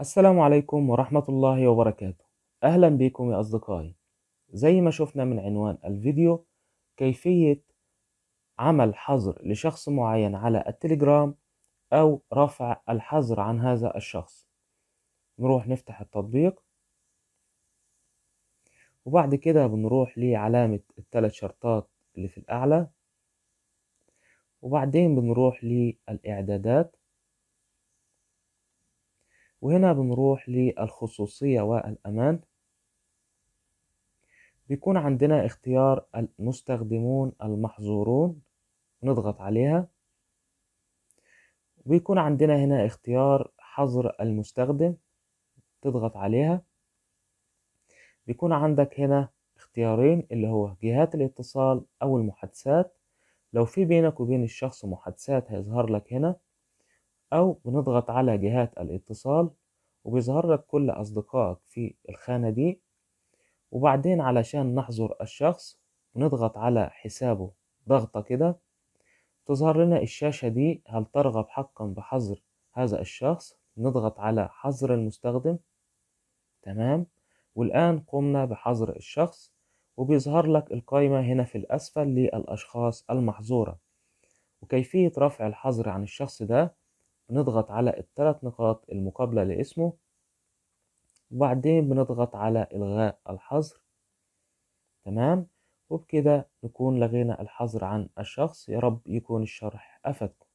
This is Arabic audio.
السلام عليكم ورحمة الله وبركاته أهلا بكم يا أصدقائي زي ما شفنا من عنوان الفيديو كيفية عمل حظر لشخص معين على التليجرام أو رفع الحظر عن هذا الشخص نروح نفتح التطبيق وبعد كده بنروح لعلامة الثلاث شرطات اللي في الأعلى وبعدين بنروح للإعدادات وهنا بنروح للخصوصية والأمان بيكون عندنا اختيار المستخدمون المحظورون نضغط عليها ويكون عندنا هنا اختيار حظر المستخدم تضغط عليها بيكون عندك هنا اختيارين اللي هو جهات الاتصال أو المحادثات لو في بينك وبين الشخص محادثات هيظهر لك هنا أو بنضغط على جهات الاتصال وبيظهر لك كل أصدقائك في الخانة دي وبعدين علشان نحظر الشخص بنضغط على حسابه ضغطة كده تظهر لنا الشاشة دي هل ترغب حقا بحظر هذا الشخص نضغط على حظر المستخدم تمام والآن قمنا بحظر الشخص وبيظهر لك القائمة هنا في الأسفل للأشخاص المحظورة وكيفية رفع الحظر عن الشخص ده بنضغط على الثلاث نقاط المقابلة لاسمه وبعدين بنضغط على إلغاء الحظر تمام وبكده نكون لغينا الحظر عن الشخص يا رب يكون الشرح أفدكم